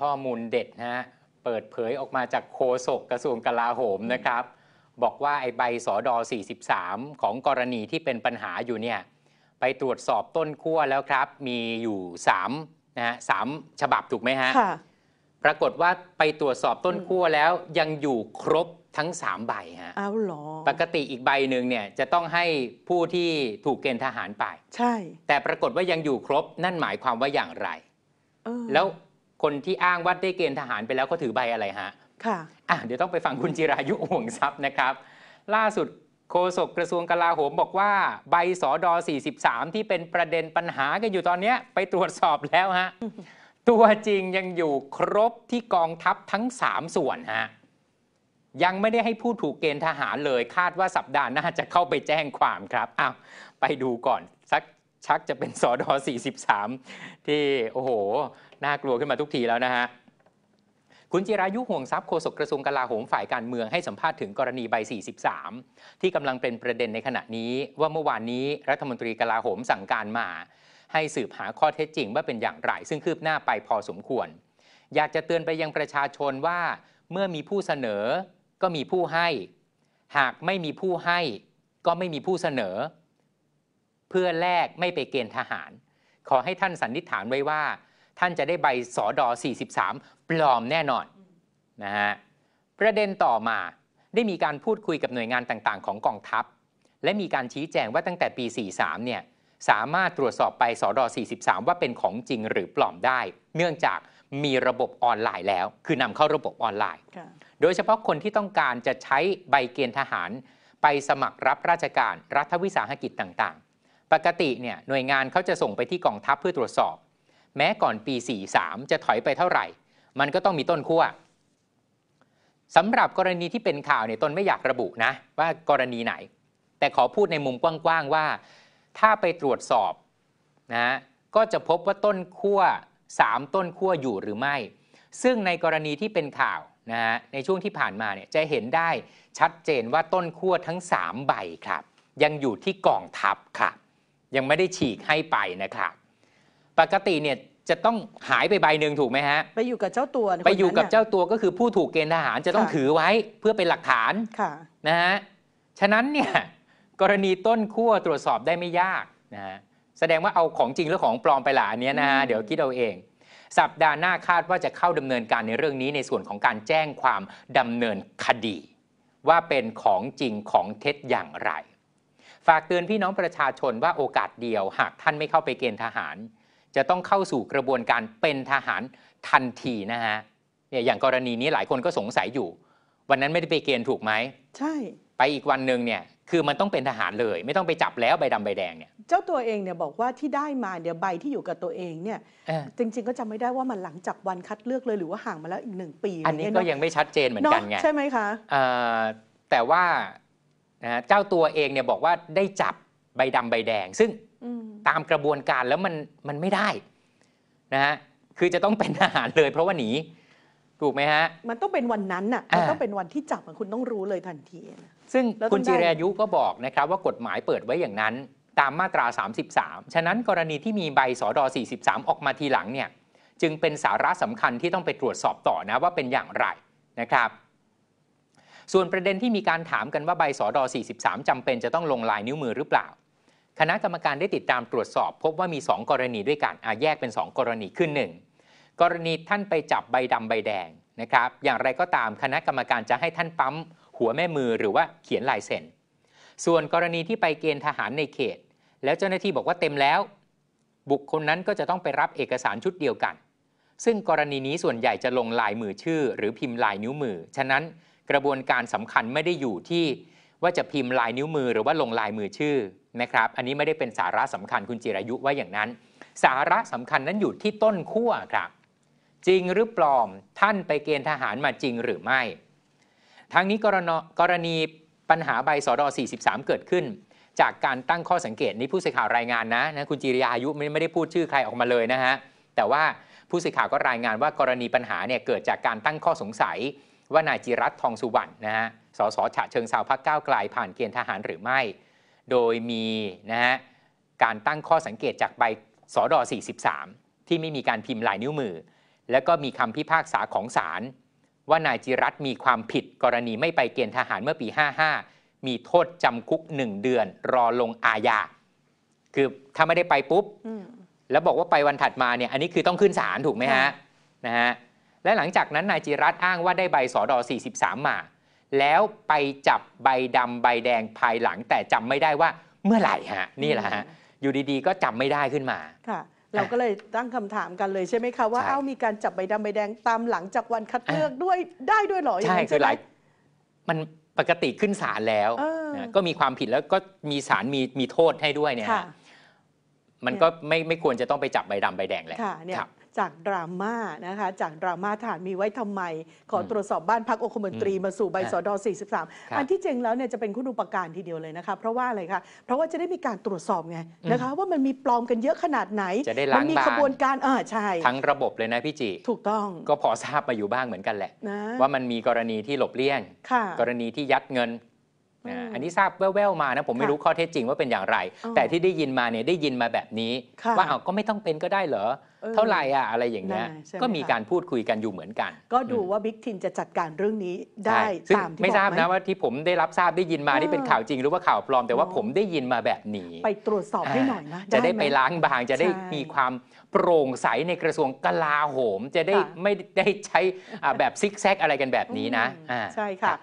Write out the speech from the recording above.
ข้อมูลเด็ดนะฮะเปิดเผยออกมาจากโคศกกระทรวงกลาโหมนะครับ บอกว่าไอใบสอดอ43 ของกรณีที่เป็นปัญหาอยู่เนี่ย ไปตรวจสอบต้นขั้วแล้วครับ มีอยู่ 3 นะฮะสามฉบับถูกไหมฮะ ค่ะ ปรากฏว่าไปตรวจสอบต้นขั้วแล้วยังอยู่ครบทั้ง3ใบฮะเอาวหรอ ปกติอีกใบหนึ่งเนี่ยจะต้องให้ผู้ที่ถูกเกณฑ์ทหารไป ใช่ แต่ปรากฏว่ายังอยู่ครบนั่นหมายความว่าอย่างไรแล้วคนที่อ้างว่าได้เกณฑ์ทหารไปแล้วก็ถือใบอะไรฮะ ค่ะ อ่ะ เดี๋ยวต้องไปฟังคุณจิรายุ ห่วงทรัพย์นะครับ ล่าสุดโฆษกกระทรวงกลาโหมบอกว่า ใบสอดอ43 ที่เป็นประเด็นปัญหากันอยู่ตอนนี้ไปตรวจสอบแล้วฮะ ตัวจริงยังอยู่ครบที่กองทัพทั้ง 3 ส่วนฮะ ยังไม่ได้ให้ผู้ถูกเกณฑ์ทหารเลย คาดว่าสัปดาห์หน้าจะเข้าไปแจ้งความครับ อ้าว ไปดูก่อนสักชักจะเป็นสอดอ43ที่โอ้โหน่ากลัวขึ้นมาทุกทีแล้วนะฮะ คุณจิรายุห่วงทรัพย์โฆษกกระทรวงกลาโหมฝ่ายการเมือง ให้สัมภาษณ์ถึงกรณีใบ 43 ที่กำลังเป็นประเด็นในขณะนี้ว่าเมื่อวานนี้รัฐมนตรีกลาโหมสั่งการมา ให้สืบหาข้อเท็จจริงว่าเป็นอย่างไรซึ่งคืบหน้าไปพอสมควร อยากจะเตือนไปยังประชาชนว่า เมื่อมีผู้เสนอก็มีผู้ให้ หากไม่มีผู้ให้ ก็ไม่มีผู้เสนอ เพื่อแลกไม่ไปเกณฑ์ทหาร ขอให้ท่านสันนิษฐานไว้ว่าท่านจะได้ใบสอดอ43 ปลอมแน่นอนนะฮะประเด็นต่อมาได้มีการพูดคุยกับหน่วยงานต่าง ๆของกองทัพ และมีการชี้แจงว่าตั้งแต่ปี 43เนี่ยสามารถตรวจสอบไปสอดอ43 ว่าเป็นของจริงหรือปลอมได้ เนื่องจากมีระบบออนไลน์แล้ว คือนำเข้าระบบออนไลน์ โดยเฉพาะคนที่ต้องการจะใช้ใบเกณฑ์ทหารไปสมัครรับราชการรัฐวิสาหกิจต่างๆ ปกติเนี่ยหน่วยงานเขาจะส่งไปที่กองทัพเพื่อตรวจสอบแม้ก่อนปี 43 จะถอยไปเท่าไหร่ มันก็ต้องมีต้นขั้วสำหรับกรณีที่เป็นข่าวเนี่ยตนไม่อยากระบุนะว่ากรณีไหน แต่ขอพูดในมุมกว้างๆว่า ถ้าไปตรวจสอบนะก็จะพบว่าต้นขั้ว 3 ต้นขั้วอยู่หรือไม่ ซึ่งในกรณีที่เป็นข่าวนะฮะในช่วงที่ผ่านมาเนี่ยจะเห็นได้ชัดเจนว่าต้นขั้วทั้ง3ใบครับยังอยู่ที่กองทับครับยังไม่ได้ฉีกให้ไปนะครับปกติเนี่ยจะต้องหายไปใบหนึ่งถูกไหมฮะ ไปอยู่กับเจ้าตัว ไปอยู่กับเจ้าตัวก็คือผู้ถูกเกณฑ์ทหารจะต้องถือไว้เพื่อเป็นหลักฐานค่ะนะฮะฉะนั้นเนี่ยกรณีต้นขั้วตรวจสอบได้ไม่ยากนะฮะแสดงว่าเอาของจริงหรือของปลอมไปหลาอันเนี้ยนะฮะเดี๋ยวคิดเอาเอง สัปดาห์หน้าคาดว่าจะเข้าดำเนินการในเรื่องนี้ ในส่วนของการแจ้งความดำเนินคดี ว่าเป็นของจริงของเท็จอย่างไร ฝากเตือนพี่น้องประชาชนว่าโอกาสเดียวหากท่านไม่เข้าไปเกณฑ์ทหารจะต้องเข้าสู่กระบวนการเป็นทหารทันทีนะฮะเนี่ยอย่างกรณีนี้หลายคนก็สงสัยอยู่ วันนั้นไม่ได้ไปเกณฑ์ถูกไหม ใช่ ไปอีกวันหนึ่งเนี่ยคือมันต้องเป็นทหารเลย ไม่ต้องไปจับแล้วใบดำใบแดงเนี่ยเจ้าตัวเองเนี่ยบอกว่าที่ได้มาเดี๋ยวใบที่อยู่กับตัวเองเนี่ยจริงๆก็จำไม่ได้ว่ามันหลังจากวันคัดเลือกเลยหรือว่าห่างมาแล้วอีกหนึ่งปี อันนี้ก็ยังไม่ชัดเจนเหมือนกันไงใช่ไหมคะแต่ว่าเจ้าตัวเองเนี่ยบอกว่าได้จับใบดำใบแดง ซึ่งตามกระบวนการแล้วมันมันไม่ได้นะฮะคือจะต้องเป็นทหารเลยเพราะว่าหนีถูกไหมฮะมันต้องเป็นวันนั้นน่ะมันต้องเป็นวันที่จับคุณต้องรู้เลยทันที ซึ่งคุณจิรายุก็บอกนะครับว่ากฎหมายเปิดไว้อย่างนั้นตามมาตรา 33 ฉะนั้นกรณีที่มีใบสอดอ43 ออกมาทีหลังเนี่ยจึงเป็นสาระสำคัญที่ต้องไปตรวจสอบต่อนะว่าเป็นอย่างไรนะครับ ส่วนประเด็นที่มีการถามกันว่าใบสอดอ43จำเป็นจะต้องลงลายนิ้วมือหรือเปล่าคณะกรรมการได้ติดตามตรวจสอบ พบว่ามี 2 กรณีด้วยกันอาแยกเป็น 2 กรณีขึ้นหนึ่งกรณีท่านไปจับใบดำใบแดงนะครับ อย่างไรก็ตามคณะกรรมการจะให้ท่านปั๊มหัวแม่มือหรือว่าเขียนลายเซ็น ส่วนกรณีที่ไปเกณฑ์ทหารในเขต แล้วเจ้าหน้าที่บอกว่าเต็มแล้ว บุคคลนั้นก็จะต้องไปรับเอกสารชุดเดียวกัน ซึ่งกรณีนี้ส่วนใหญ่จะลงลายมือชื่อหรือพิมพ์ลายนิ้วมือ ฉะนั้นกระบวนการสำคัญไม่ได้อยู่ที่ว่าจะพิมพ์ลายนิ้วมือหรือว่าลงลายมือชื่อนะครับ อันนี้ไม่ได้เป็นสาระสำคัญคุณจิรายุ ว่าอย่างนั้น สาระสำคัญนั้นอยู่ที่ต้นขั้วครับ จริงหรือปลอมท่านไปเกณฑ์ทหารมาจริงหรือไม่ ทั้งนี้กรณกรณีปัญหาใบสอดอ43เกิดขึ้น จากการตั้งข้อสังเกตนี้ผู้สื่อข่าวรายงานนะนะคุณจิรายุไม่ได้พูดชื่อใครออกมาเลยนะฮะ แต่ว่าผู้สื่อข่าวก็รายงานว่ากรณีปัญหาเนี่ยเกิดจากการตั้งข้อสงสัยว่านายจิรัตทองสุวรรณนะฮะสสฉะเชิงสาวพักก้าวไกลผ่านเกณฑ์ทหารหรือไม่โดยมีนะฮะการตั้งข้อสังเกตจากใบสอดอ43 ที่ไม่มีการพิมพ์ลายนิ้วมือ และก็มีคำพิพากษาของศาลว่านายจิรัตมีความผิดกรณีไม่ไปเกณฑ์ทหารเมื่อปี 55 มีโทษจำคุก 1 เดือนรอลงอาญาคือถ้าไม่ได้ไปปุ๊บ แล้วบอกว่าไปวันถัดมาเนี่ยอันนี้คือต้องขึ้นศาลถูกไหมฮะนะฮะ และหลังจากนั้นนายจิรัตอ้างว่าได้ใบสอดอ43มาแล้วไปจับใบดำใบแดงภายหลังแต่จำไม่ได้ว่าเมื่อไหร่ฮะนี่แหละฮะอยู่ดีๆ ก็จำไม่ได้ขึ้นมาค่ะเราก็เลยตั้งคำถามกันเลยใช่ไหมคะว่าเอ้ามีการจับใบดำใบแดงตามหลังจากวันคัดเลือกด้วยได้ด้วยหรออย่างใช่นั้คืใช่อหไหมลายมันปกติขึ้นศาลแล้วก็มีความผิดแล้วก็มีศาลมีมีโทษให้ด้วยเนี่ยะมันก็ไม่ไม่ควรจะต้องไปจับใบดำใบแดงแหละค่ะเนี่ยจากดราม่านะคะจากดราม่าฐานมีไว้ทำไมขอตรวจสอบบ้านพักองคมนตรีมาสู่ใบสอดอ 43 อันที่จริงแล้วเนี่ยจะเป็นคุณอุปการทีเดียวเลยนะคะเพราะว่าอะไรคะเพราะว่าจะได้มีการตรวจสอบไงนะคะว่ามันมีปลอมกันเยอะขนาดไหนจะได้ล้างบางมีขบวนการเออใช่ ทั้งระบบเลยนะพี่จีถูกต้องก็พอทราบมาอยู่บ้างเหมือนกันแหละว่ามันมีกรณีที่หลบเลี่ยง กรณีที่ยัดเงินอันนี้ทราบแว่วๆมานะ ผมไม่รู้ข้อเท็จจริงว่าเป็นอย่างไร แต่ที่ได้ยินมาเนี่ยได้ยินมาแบบนี้ว่าเอาก็ไม่ต้องเป็นก็ได้เหรอเท่าไหร่อะอะไรอย่างเงี้ยก็มีการพูดคุยกันอยู่เหมือนกัน ก็ดูว่าบิ๊กทินจะจัดการเรื่องนี้ได้ตามที่ไม่ทราบนะว่าที่ผมได้รับทราบได้ยินมานี่เป็นข่าวจริงหรือว่าข่าวปลอมแต่ว่าผมได้ยินมาแบบนี้ ไปตรวจสอบให้หน่อยนะ จะได้ไปล้างบาง จะได้มีความโปร่งใสในกระทรวงกลาโหม จะได้ไม่ได้ใช้แบบซิกแซกอะไรกันแบบนี้นะใช่ค่ะ